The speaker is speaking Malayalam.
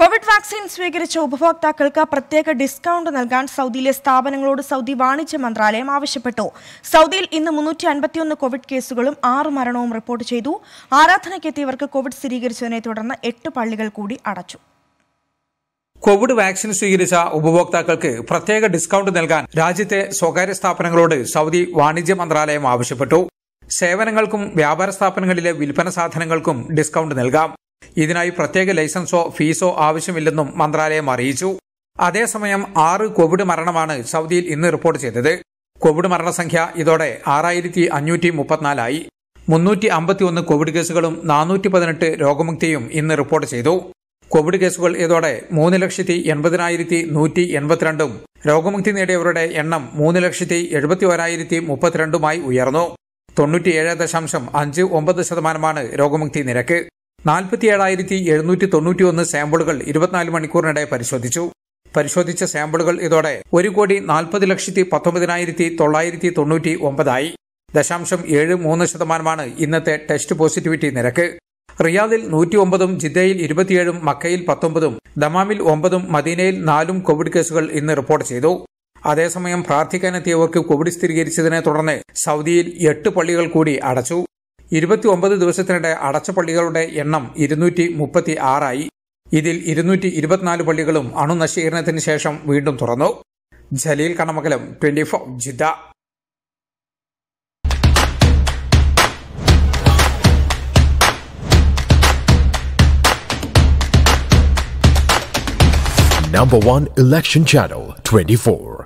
കോവിഡ് വാക്സിൻ സ്വീകരിച്ച ഉപഭോക്താക്കൾക്ക് പ്രത്യേക ഡിസ്കൗണ്ട് നൽകാൻ സൗദിയിലെ സ്ഥാപനങ്ങളോട് സൗദി വാണിജ്യ മന്ത്രാലയം ആവശ്യപ്പെട്ടു സൗദിയിൽ ഇന്ന് മുന്നൂറ്റി അൻപത്തിയൊന്ന് കോവിഡ് കേസുകളും ആറ് മരണവും റിപ്പോർട്ട് ചെയ്തു ആരാധനയ്ക്കെത്തിയവർക്ക് കോവിഡ് സ്ഥിരീകരിച്ചതിനെ തുടർന്ന് എട്ട് പള്ളികൾ കൂടി അടച്ചു കോവിഡ് വാക്സിൻ സ്വീകരിച്ച ഉപഭോക്താക്കൾക്ക് പ്രത്യേക ഡിസ്കൗണ്ട് നൽകാൻ രാജ്യത്തെ സ്വകാര്യ സ്ഥാപനങ്ങളോട് സൗദി വാണിജ്യ മന്ത്രാലയം ആവശ്യപ്പെട്ടു സേവനങ്ങൾക്കും വ്യാപാര സ്ഥാപനങ്ങളിലെ വിൽപ്പന സാധനങ്ങൾക്കും ഡിസ്കൗണ്ട് നൽകാം ഇതിനായി പ്രത്യേക ലൈസൻസോ ഫീസോ ആവശ്യമില്ലെന്നും മന്ത്രാലയം അറിയിച്ചു അതേസമയം ആറ് കോവിഡ് മരണമാണ് സൗദിയിൽ ഇന്ന് റിപ്പോർട്ട് ചെയ്തത് കോവിഡ് മരണസംഖ്യ ഇതോടെ ആറായിരത്തി അഞ്ഞൂറ്റി മുപ്പത്തിനാലായി മുന്നൂറ്റി അമ്പത്തിയൊന്ന് കോവിഡ് കേസുകളും നാനൂറ്റി പതിനെട്ട് രോഗമുക്തിയും ഇന്ന് റിപ്പോർട്ട് ചെയ്തു കോവിഡ് കേസുകൾ ഇതോടെ മൂന്ന് ലക്ഷത്തി എൺപതിനായിരത്തി നൂറ്റി എൺപത്തിരണ്ടും രോഗമുക്തി നേടിയവരുടെ എണ്ണം മൂന്ന് ലക്ഷത്തി എഴുപത്തി ഒരായിരത്തി മുപ്പത്തിരണ്ടുമായി ഉയർന്നു തൊണ്ണൂറ്റിയേഴ് ദശാംശം അഞ്ച് ഒമ്പത് ശതമാനമാണ് രോഗമുക്തി നിരക്ക് നാൽപ്പത്തി ഏഴായിരത്തി എഴുന്നൂറ്റി തൊണ്ണൂറ്റി ഒന്ന് സാമ്പിളുകൾ ഇരുപത്തിനാല് മണിക്കൂറിനിടെ പരിശോധിച്ചു പരിശോധിച്ച സാമ്പിളുകൾ ഇതോടെ ഒരു കോടി നാൽപ്പത് ലക്ഷത്തി പത്തൊമ്പതിനായിരത്തി തൊള്ളായിരത്തി തൊണ്ണൂറ്റി ഒമ്പതായി ദശാംശം ഏഴ് മൂന്ന് ശതമാനമാണ് ഇന്നത്തെ ടെസ്റ്റ് പോസിറ്റിവിറ്റി നിരക്ക് റിയാദിൽ നൂറ്റി ഒമ്പതും ജിദ്ദയിൽ ഇരുപത്തിയേഴും മക്കയിൽ പത്തൊമ്പതും ദമാമിൽ ഒമ്പതും മദീനയിൽ നാലും കോവിഡ് കേസുകൾ ഇന്ന് റിപ്പോർട്ട് ചെയ്തു അതേസമയം പ്രാർത്ഥിക്കാനെത്തിയവർക്ക് കോവിഡ് സ്ഥിരീകരിച്ചതിനെ തുടർന്ന് സൌദിയിൽ എട്ട് പള്ളികൾ കൂടി അടച്ചു ഇരുപത്തി ഒമ്പത് ദിവസത്തിനിടെ അടച്ച പള്ളികളുടെ എണ്ണം ഇരുന്നൂറ്റി മുപ്പത്തി ആറായി ഇതിൽ ഇരുന്നൂറ്റി ഇരുപത്തിനാല് പള്ളികളും അണുനശീകരണത്തിന് ശേഷം വീണ്ടും തുറന്നു ജലീൽ കണമകലം twenty four Jeddah Number one election channel 24.